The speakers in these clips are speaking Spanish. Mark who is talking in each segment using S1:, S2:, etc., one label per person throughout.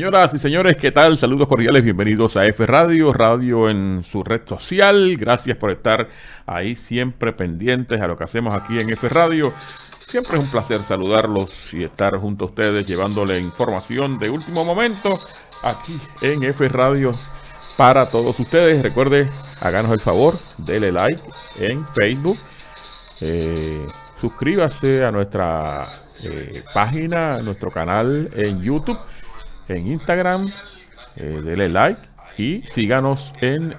S1: Señoras y señores, ¿qué tal? Saludos cordiales, bienvenidos a F Radio, Radio en su red social. Gracias por estar ahí siempre pendientes a lo que hacemos aquí en F Radio. Siempre es un placer saludarlos y estar junto a ustedes llevándole información de último momento aquí en F Radio para todos ustedes. Recuerde, háganos el favor, denle like en Facebook. Eh, suscríbase a nuestra eh, página, a nuestro canal en YouTube en Instagram. Eh, like y síganos en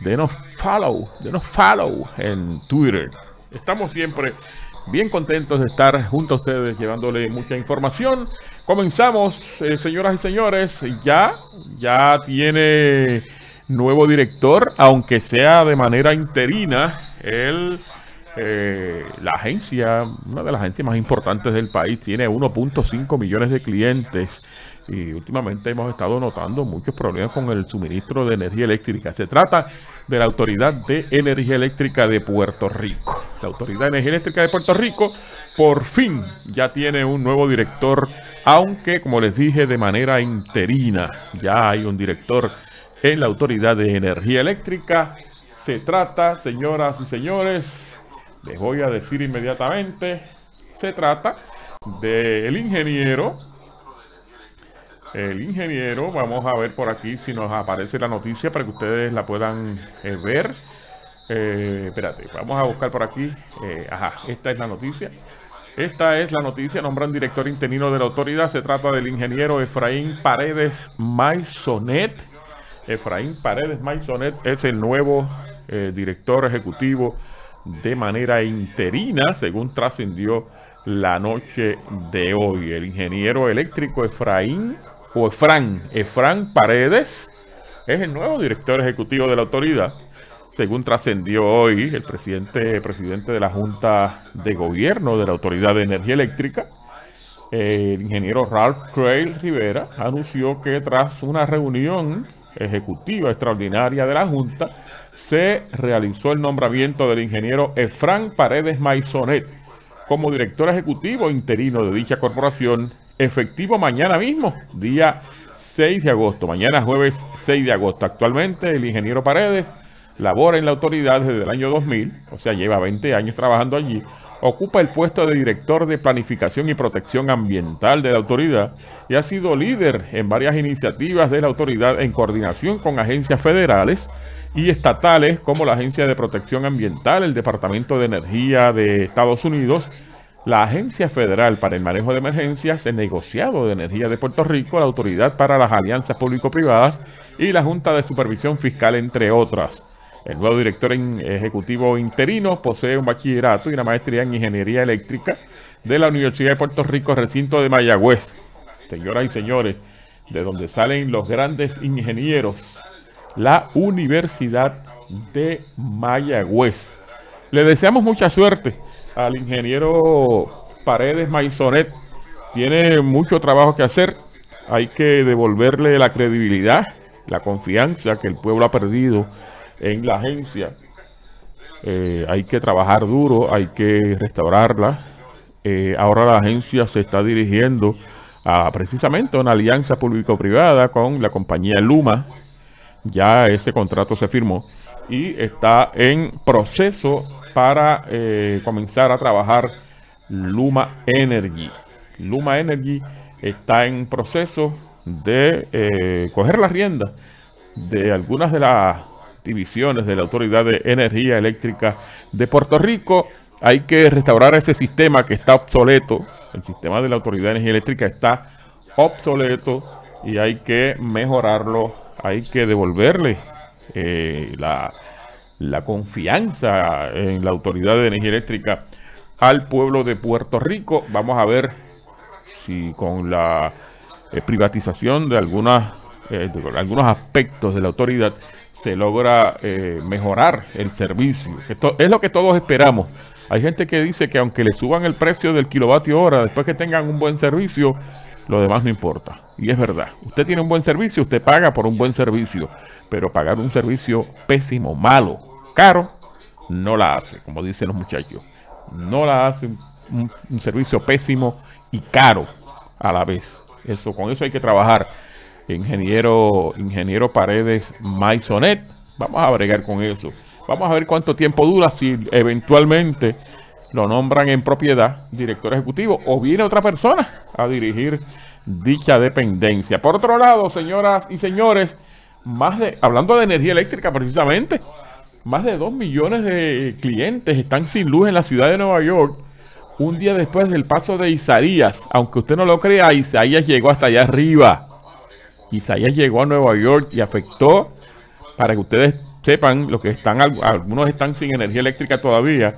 S1: denos follow, denos follow en Twitter. Estamos siempre bien contentos de estar junto a ustedes llevándole mucha información. Comenzamos, eh, señoras y señores, ya, ya tiene nuevo director, aunque sea de manera interina, el, eh, la agencia, una de las agencias más importantes del país, tiene 1.5 millones de clientes y últimamente hemos estado notando muchos problemas con el suministro de energía eléctrica. Se trata de la Autoridad de Energía Eléctrica de Puerto Rico. La Autoridad de Energía Eléctrica de Puerto Rico por fin ya tiene un nuevo director, aunque como les dije de manera interina, ya hay un director en la Autoridad de Energía Eléctrica. Se trata, señoras y señores, les voy a decir inmediatamente, se trata del ingeniero el ingeniero. Vamos a ver por aquí si nos aparece la noticia para que ustedes la puedan eh, ver. Eh, espérate, vamos a buscar por aquí. Eh, ajá, esta es la noticia. Esta es la noticia. Nombran director interino de la autoridad. Se trata del ingeniero Efraín Paredes Maisonet. Efraín Paredes Maisonet es el nuevo director ejecutivo de manera interina, según trascendió la noche de hoy. El ingeniero eléctrico Efraín o Efran, Efran Paredes, es el nuevo director ejecutivo de la autoridad. Según trascendió hoy el presidente, presidente de la Junta de Gobierno de la Autoridad de Energía Eléctrica, el ingeniero Ralph Crail Rivera anunció que tras una reunión ejecutiva extraordinaria de la Junta, se realizó el nombramiento del ingeniero Efran Paredes Maisonet como director ejecutivo interino de dicha corporación efectivo mañana mismo, día 6 de agosto, mañana jueves 6 de agosto. Actualmente el ingeniero Paredes labora en la autoridad desde el año 2000, o sea, lleva 20 años trabajando allí, ocupa el puesto de director de planificación y protección ambiental de la autoridad y ha sido líder en varias iniciativas de la autoridad en coordinación con agencias federales y estatales como la Agencia de Protección Ambiental, el Departamento de Energía de Estados Unidos, la Agencia Federal para el Manejo de Emergencias, el Negociado de Energía de Puerto Rico, la Autoridad para las Alianzas Público-Privadas y la Junta de Supervisión Fiscal, entre otras. El nuevo director ejecutivo interino posee un bachillerato y una maestría en Ingeniería Eléctrica de la Universidad de Puerto Rico, recinto de Mayagüez. Señoras y señores, de donde salen los grandes ingenieros, la Universidad de Mayagüez. Le deseamos mucha suerte al ingeniero Paredes Maisonet. Tiene mucho trabajo que hacer. Hay que devolverle la credibilidad, la confianza que el pueblo ha perdido en la agencia. Eh, hay que trabajar duro, hay que restaurarla. Eh, ahora la agencia se está dirigiendo a precisamente una alianza público-privada con la compañía Luma. Ya ese contrato se firmó y está en proceso para eh, comenzar a trabajar Luma Energy. Luma Energy está en proceso de eh, coger las riendas de algunas de las divisiones de la Autoridad de Energía Eléctrica de Puerto Rico. Hay que restaurar ese sistema que está obsoleto. El sistema de la Autoridad de Energía Eléctrica está obsoleto y hay que mejorarlo. Hay que devolverle eh, la, confianza en la Autoridad de Energía Eléctrica al pueblo de Puerto Rico. Vamos a ver si con la eh, privatización de, algunas, eh, algunos aspectos de la autoridad se logra mejorar el servicio. Esto es lo que todos esperamos. Hay gente que dice que aunque le suban el precio del kilovatio hora, después que tengan un buen servicio, lo demás no importa. Y es verdad. Usted tiene un buen servicio, usted paga por un buen servicio. Pero pagar un servicio pésimo, malo, caro, no la hace, como dicen los muchachos. No la hace un, servicio pésimo y caro a la vez. Eso, con eso hay que trabajar. Ingeniero, ingeniero Paredes Maisonet. Vamos a bregar con eso. Vamos a ver cuánto tiempo dura si eventualmente lo nombran en propiedad director ejecutivo o viene otra persona a dirigir dicha dependencia. Por otro lado, señoras y señores, más de, hablando de energía eléctrica precisamente, más de 2 millones de clientes están sin luz en la ciudad de Nueva York un día después del paso de Isaías. Aunque usted no lo crea, Isaías llegó hasta allá arriba. Isaías llegó a Nueva York y afectó, para que ustedes sepan, lo que están, algunos están sin energía eléctrica todavía,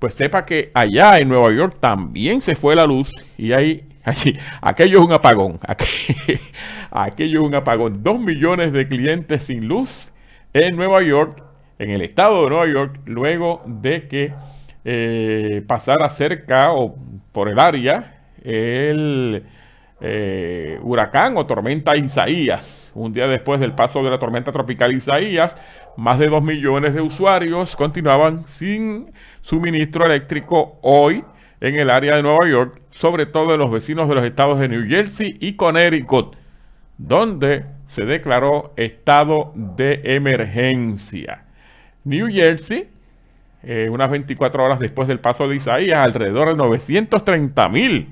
S1: pues sepa que allá en Nueva York también se fue la luz y ahí, allí, aquello es un apagón, aquello, es un apagón. Dos millones de clientes sin luz en Nueva York, en el estado de Nueva York, luego de que eh, pasara cerca o por el área el eh, huracán o tormenta Isaías. Un día después del paso de la tormenta tropical Isaías, más de 2 millones de usuarios continuaban sin suministro eléctrico hoy en el área de Nueva York, sobre todo en los vecinos de los estados de New Jersey y Connecticut, donde se declaró estado de emergencia. New Jersey, eh, unas 24 horas después del paso de Isaías, alrededor de 930 mil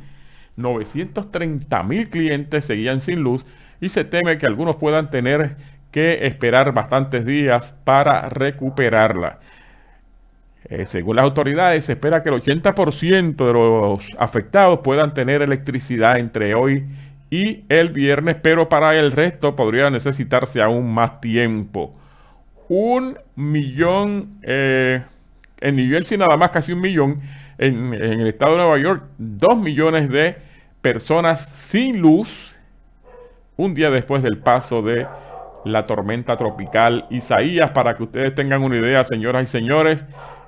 S1: 930 mil clientes seguían sin luz y se teme que algunos puedan tener que esperar bastantes días para recuperarla. Eh, según las autoridades, se espera que el 80% de los afectados puedan tener electricidad entre hoy y el viernes, pero para el resto podría necesitarse aún más tiempo. Un millón, eh, en nivel sin nada más casi un millón, en el estado de Nueva York, dos millones de personas sin luz un día después del paso de la tormenta tropical Isaías, para que ustedes tengan una idea, señoras y señores,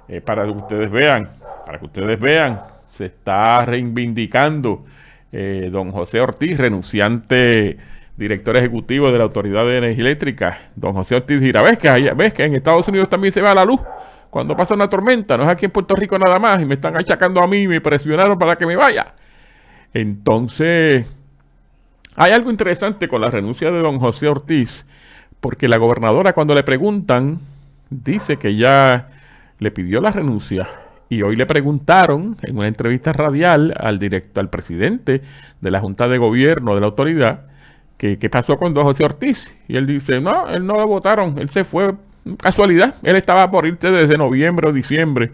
S1: eh, para que ustedes vean, para que ustedes vean, se está reivindicando eh, don José Ortiz, renunciante director ejecutivo de la Autoridad de Energía Eléctrica, don José Ortiz dirá, ves que, ves que en Estados Unidos también se va la luz cuando pasa una tormenta, no es aquí en Puerto Rico nada más, y me están achacando a mí, me presionaron para que me vaya. Entonces, hay algo interesante con la renuncia de don José Ortiz, porque la gobernadora cuando le preguntan, dice que ya le pidió la renuncia. Y hoy le preguntaron en una entrevista radial al, directo, al presidente de la Junta de Gobierno de la autoridad que qué pasó con don José Ortiz. Y él dice, no, él no lo votaron, él se fue casualidad. Él estaba por irse desde noviembre o diciembre.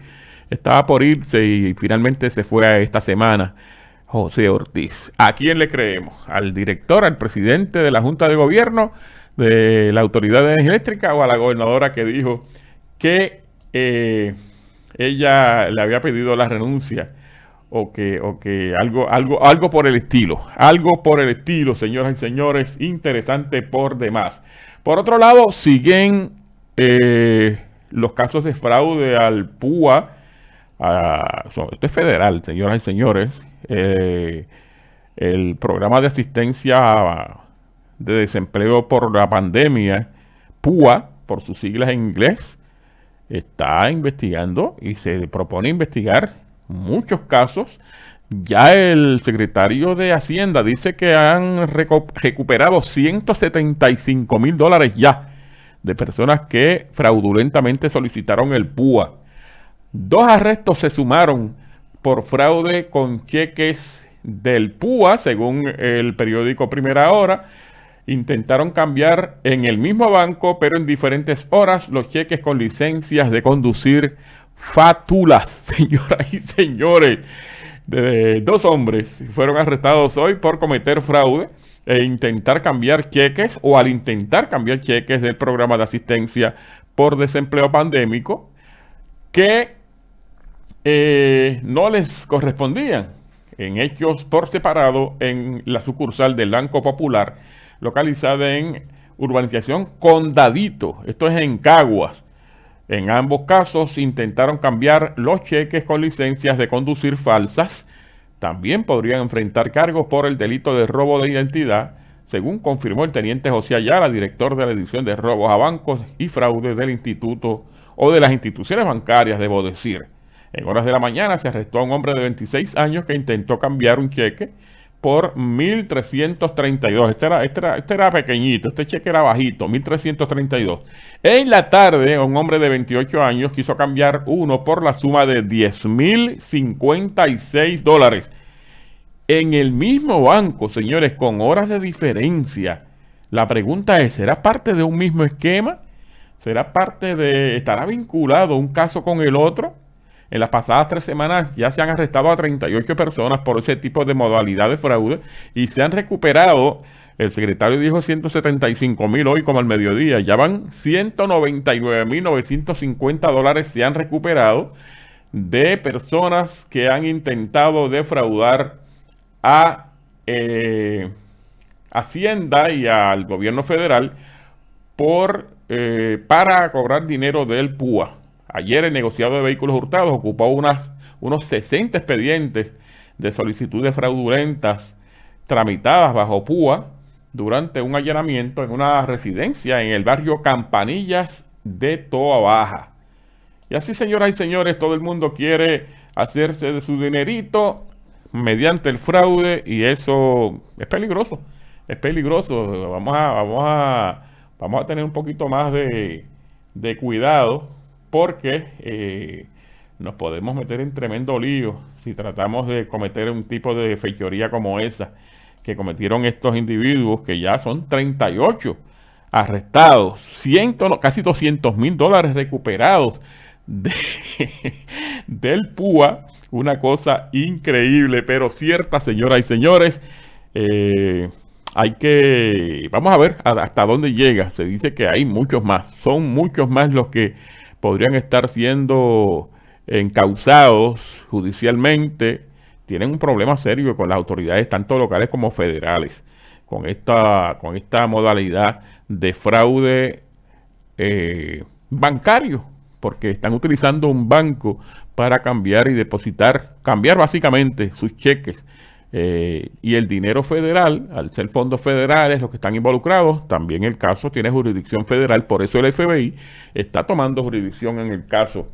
S1: Estaba por irse y finalmente se fue esta semana. José Ortiz. ¿A quién le creemos? ¿Al director, al presidente de la Junta de Gobierno, de la Autoridad de Energía Eléctrica o a la gobernadora que dijo que eh, ella le había pedido la renuncia o que, o que algo, algo, algo por el estilo? Algo por el estilo, señoras y señores, interesante por demás. Por otro lado, siguen eh, los casos de fraude al PUA. esto es federal, señoras y señores eh, el programa de asistencia de desempleo por la pandemia, PUA, por sus siglas en inglés, está investigando y se propone investigar muchos casos. Ya el secretario de Hacienda dice que han recuperado 175 mil dólares ya de personas que fraudulentamente solicitaron el PUA. Dos arrestos se sumaron por fraude con cheques del PUA, según el periódico Primera Hora. Intentaron cambiar en el mismo banco, pero en diferentes horas, los cheques con licencias de conducir fatulas, señoras y señores. De dos hombres fueron arrestados hoy por cometer fraude e intentar cambiar cheques o al intentar cambiar cheques del programa de asistencia por desempleo pandémico que eh, no les correspondían en hechos por separado en la sucursal del Banco Popular, localizada en urbanización Condadito, esto es en Caguas. En ambos casos intentaron cambiar los cheques con licencias de conducir falsas. También podrían enfrentar cargos por el delito de robo de identidad, según confirmó el teniente José Ayala, director de la edición de robos a bancos y fraude del instituto o de las instituciones bancarias, debo decir. En horas de la mañana se arrestó a un hombre de 26 años que intentó cambiar un cheque por 1.332. Este, este, este era, pequeñito, este cheque era bajito, 1.332. En la tarde, un hombre de 28 años quiso cambiar uno por la suma de 10.056 dólares. En el mismo banco, señores, con horas de diferencia. La pregunta es, ¿será parte de un mismo esquema? ¿Será parte de... ¿Estará vinculado un caso con el otro? En las pasadas tres semanas ya se han arrestado a 38 personas por ese tipo de modalidad de fraude y se han recuperado, el secretario dijo 175 mil hoy como al mediodía, ya van 199 mil 950 dólares se han recuperado de personas que han intentado defraudar a eh, Hacienda y al gobierno federal por, eh, para cobrar dinero del PUA. Ayer el negociado de vehículos hurtados ocupó unas, unos 60 expedientes de solicitudes fraudulentas tramitadas bajo PUA durante un allanamiento en una residencia en el barrio Campanillas de Toa Baja. Y así, señoras y señores, todo el mundo quiere hacerse de su dinerito mediante el fraude y eso es peligroso. Es peligroso. Vamos a, vamos a, vamos a tener un poquito más de, de cuidado porque eh, nos podemos meter en tremendo lío si tratamos de cometer un tipo de fechoría como esa que cometieron estos individuos, que ya son 38 arrestados, casi 200 mil dólares recuperados del PUA, una cosa increíble, pero cierta, señoras y señores. Eh, hay que, vamos a ver hasta dónde llega. Se dice que hay muchos más, son muchos más los que podrían estar siendo encausados judicialmente, tienen un problema serio con las autoridades, tanto locales como federales, con esta, con esta modalidad de fraude eh, bancario, porque están utilizando un banco para cambiar y depositar, cambiar básicamente sus cheques eh, y el dinero federal, al ser fondos federales los que están involucrados, también el caso tiene jurisdicción federal, por eso el FBI está tomando jurisdicción en el caso.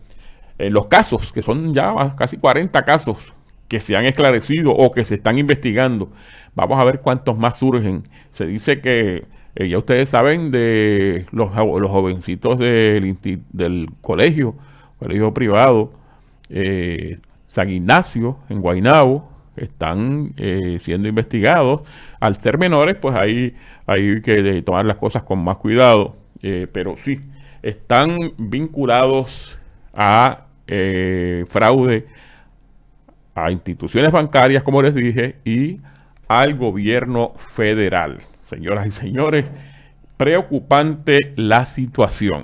S1: en eh, los casos, que son ya casi 40 casos que se han esclarecido o que se están investigando, vamos a ver cuántos más surgen. Se dice que, eh, ya ustedes saben, de los, jovencitos del, del colegio, colegio privado, San Ignacio, en Guaynabo, están eh, siendo investigados. Al ser menores, pues ahí hay que tomar las cosas con más cuidado, eh, pero sí, están vinculados a eh, fraude a instituciones bancarias, como les dije, y al gobierno federal. Señoras y señores, preocupante la situación.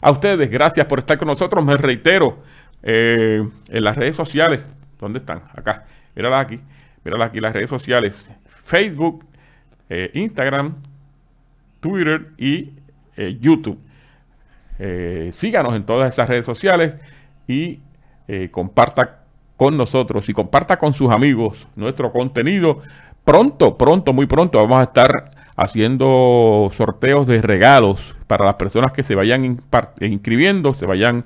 S1: A ustedes, gracias por estar con nosotros. Me reitero, en las redes sociales, ¿dónde están? Acá Mírala aquí, míralas aquí, las redes sociales, Facebook, eh, Instagram, Twitter y eh, YouTube. Eh, síganos en todas esas redes sociales y comparta con nosotros y comparta con sus amigos nuestro contenido. Pronto, pronto, muy pronto vamos a estar haciendo sorteos de regalos para las personas que se vayan inscribiendo, se vayan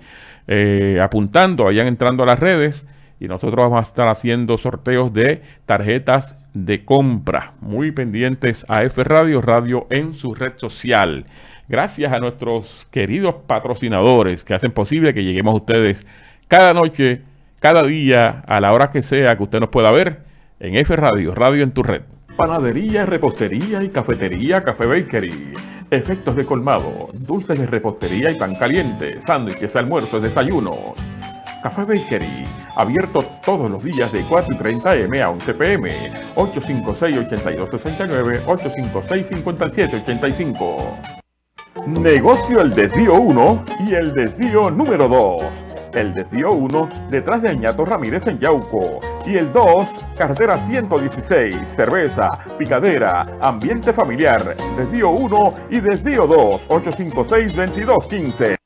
S1: apuntando, vayan entrando a las redes y nosotros vamos a estar haciendo sorteos de tarjetas de compra. Muy pendientes a F Radio, Radio en su red social. Gracias a nuestros queridos patrocinadores que hacen posible que lleguemos a ustedes cada noche, cada día, a la hora que sea que usted nos pueda ver en F Radio, Radio en tu red. Panadería, repostería y cafetería Café Bakery. Efectos de colmado, dulces de repostería y pan caliente, sándwiches, almuerzos, desayunos Café Bakery, abierto todos los días de 4 y 30 M a 11 pm, 856-8269, 856-5785. Negocio el desvío 1 y el desvío número 2. El desvío 1 detrás de Añato Ramírez en Yauco y el 2, cartera 116, cerveza, picadera, ambiente familiar, desvío 1 y desvío 2, 856-2215.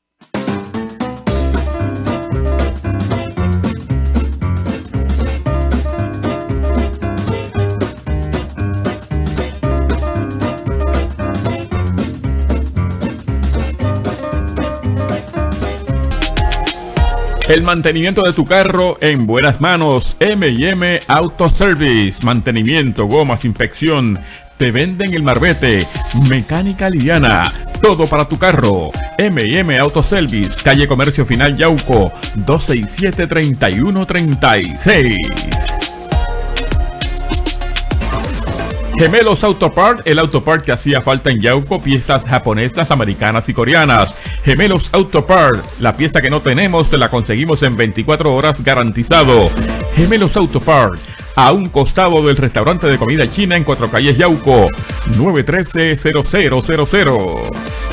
S1: El mantenimiento de tu carro en buenas manos. MM Auto Service. Mantenimiento, gomas, inspección. Te venden el marbete. Mecánica liviana. Todo para tu carro. MM Auto Service. Calle Comercio Final Yauco. 267-3136. Gemelos Autopart, el autopart que hacía falta en Yauco, piezas japonesas, americanas y coreanas. Gemelos Auto la pieza que no tenemos la conseguimos en 24 horas garantizado. Gemelos Auto a un costado del restaurante de comida china en Cuatro Calles Yauco, 913-0000.